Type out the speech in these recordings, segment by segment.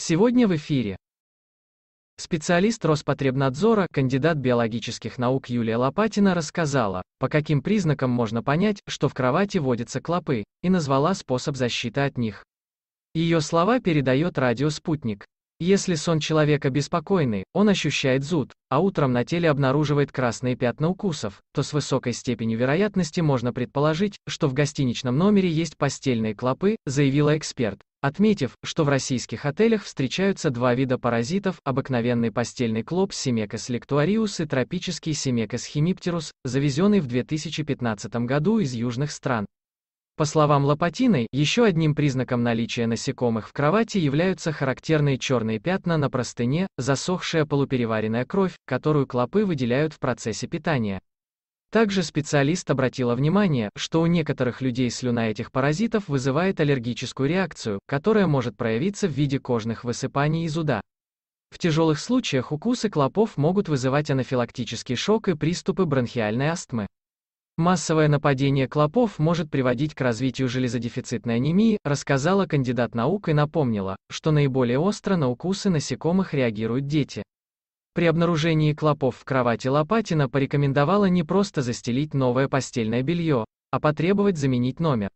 Сегодня в эфире. Специалист Роспотребнадзора, кандидат биологических наук Юлия Лопатина рассказала, по каким признакам можно понять, что в кровати водятся клопы, и назвала способ защиты от них. Ее слова передает радио «Спутник». Если сон человека беспокойный, он ощущает зуд, а утром на теле обнаруживает красные пятна укусов, то с высокой степенью вероятности можно предположить, что в гостиничном номере есть постельные клопы, заявила эксперт, отметив, что в российских отелях встречаются два вида паразитов, обыкновенный постельный клоп Симекос лектуариус и тропический Симекос химиптерус, завезенный в 2015 году из южных стран. По словам Лопатиной, еще одним признаком наличия насекомых в кровати являются характерные черные пятна на простыне, засохшая полупереваренная кровь, которую клопы выделяют в процессе питания. Также специалист обратила внимание, что у некоторых людей слюна этих паразитов вызывает аллергическую реакцию, которая может проявиться в виде кожных высыпаний и зуда. В тяжелых случаях укусы клопов могут вызывать анафилактический шок и приступы бронхиальной астмы. Массовое нападение клопов может приводить к развитию железодефицитной анемии, рассказала кандидат наук и напомнила, что наиболее остро на укусы насекомых реагируют дети. При обнаружении клопов в кровати Лопатина порекомендовала не просто застелить новое постельное белье, а потребовать заменить номер.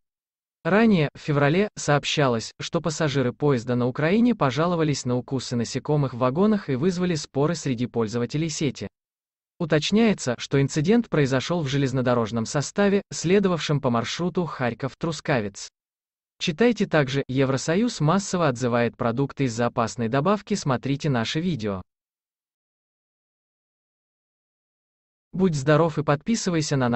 Ранее, в феврале, сообщалось, что пассажиры поезда на Украине пожаловались на укусы насекомых в вагонах и вызвали споры среди пользователей сети. Уточняется, что инцидент произошел в железнодорожном составе, следовавшем по маршруту Харьков-Трускавец. Читайте также, Евросоюз массово отзывает продукты из-за опасной добавки, смотрите наше видео. Будь здоров и подписывайся на нас.